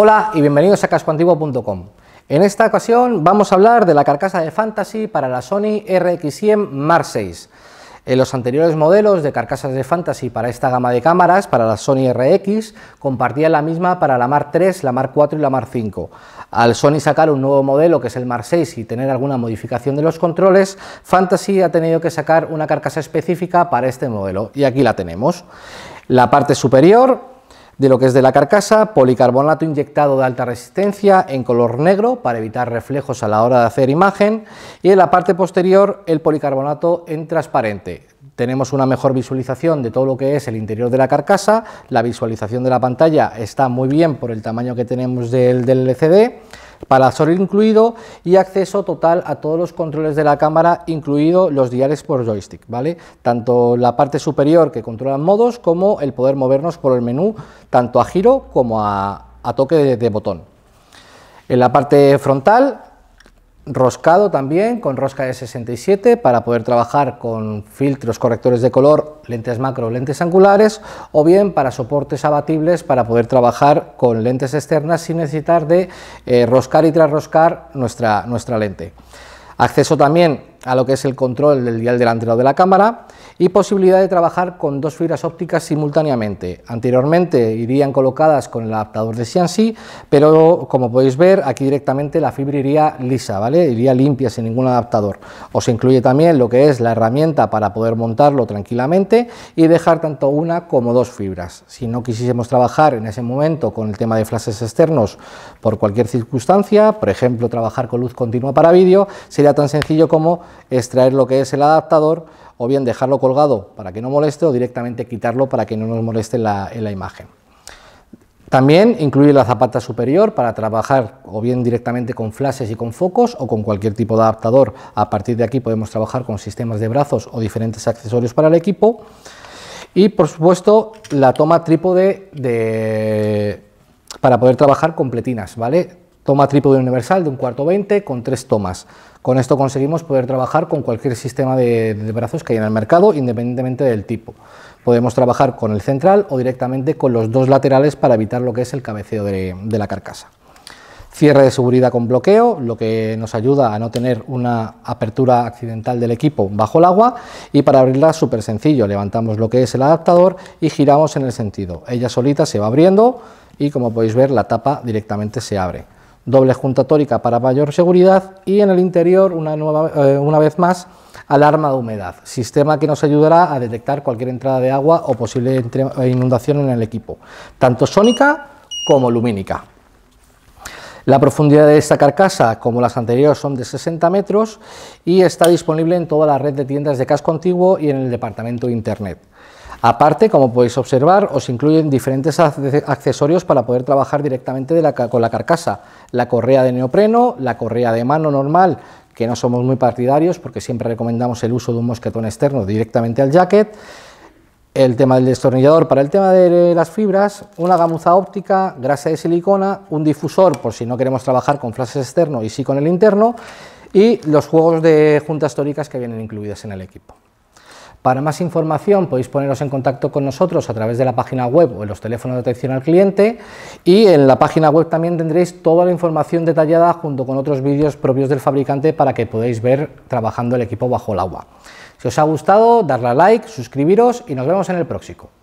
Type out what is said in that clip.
Hola y bienvenidos a cascoantiguo.com. En esta ocasión vamos a hablar de la carcasa de Fantasy para la Sony RX100 Mark 6. En eh, los anteriores modelos de carcasas de Fantasy para esta gama de cámaras, para la Sony RX, compartían la misma para la Mark 3, la Mark 4 y la Mark 5. Al Sony sacar un nuevo modelo que es el Mark 6 y tener alguna modificación de los controles, Fantasy ha tenido que sacar una carcasa específica para este modelo y aquí la tenemos. La parte superior de lo que es de la carcasa, policarbonato inyectado de alta resistencia en color negro para evitar reflejos a la hora de hacer imagen y en la parte posterior el policarbonato en transparente. Tenemos una mejor visualización de todo lo que es el interior de la carcasa, la visualización de la pantalla está muy bien por el tamaño que tenemos del, LCD, para parasol incluido y acceso total a todos los controles de la cámara, incluido los diales por joystick, ¿vale? Tanto la parte superior que controla modos como el poder movernos por el menú, tanto a giro como a, toque de botón. En la parte frontal roscado también con rosca de 67 para poder trabajar con filtros correctores de color, lentes macro, lentes angulares o bien para soportes abatibles para poder trabajar con lentes externas sin necesitar de eh, roscar y trasroscar nuestra, nuestra lente. Acceso también a lo que es el control del dial delantero de la cámara, y posibilidad de trabajar con dos fibras ópticas simultáneamente. Anteriormente irían colocadas con el adaptador de sí, pero como podéis ver aquí directamente la fibra iría lisa, ¿vale? iría limpia sin ningún adaptador. Os incluye también lo que es la herramienta para poder montarlo tranquilamente y dejar tanto una como dos fibras. Si no quisiésemos trabajar en ese momento con el tema de flashes externos por cualquier circunstancia, por ejemplo trabajar con luz continua para vídeo, sería tan sencillo como extraer lo que es el adaptador o bien dejarlo colgado para que no moleste o directamente quitarlo para que no nos moleste la, la imagen. También incluir la zapata superior para trabajar o bien directamente con flashes y con focos o con cualquier tipo de adaptador. A partir de aquí podemos trabajar con sistemas de brazos o diferentes accesorios para el equipo. Y por supuesto la toma trípode de, para poder trabajar con pletinas, ¿vale? Toma trípode universal de un cuarto 20 con tres tomas. Con esto conseguimos poder trabajar con cualquier sistema de, brazos que haya en el mercado, independientemente del tipo. Podemos trabajar con el central o directamente con los dos laterales para evitar lo que es el cabeceo de la carcasa. Cierre de seguridad con bloqueo, lo que nos ayuda a no tener una apertura accidental del equipo bajo el agua y para abrirla súper sencillo, levantamos lo que es el adaptador y giramos en el sentido. Ella solita se va abriendo y como podéis ver la tapa directamente se abre doble junta tórica para mayor seguridad y en el interior, una, eh, una vez más, alarma de humedad, sistema que nos ayudará a detectar cualquier entrada de agua o posible eh, inundación en el equipo, tanto sónica como lumínica. La profundidad de esta carcasa, como las anteriores, son de 60 metros y está disponible en toda la red de tiendas de casco antiguo y en el departamento de Internet. Aparte, como podéis observar, os incluyen diferentes accesorios para poder trabajar directamente con la carcasa. La correa de neopreno, la correa de mano normal, que no somos muy partidarios porque siempre recomendamos el uso de un mosquetón externo directamente al jacket. El tema del destornillador para el tema de las fibras, una gamuza óptica, grasa de silicona, un difusor por si no queremos trabajar con flashes externo y sí con el interno y los juegos de juntas tóricas que vienen incluidas en el equipo. Para más información podéis poneros en contacto con nosotros a través de la página web o en los teléfonos de atención al cliente y en la página web también tendréis toda la información detallada junto con otros vídeos propios del fabricante para que podáis ver trabajando el equipo bajo el agua. Si os ha gustado, darle a like, suscribiros y nos vemos en el próximo.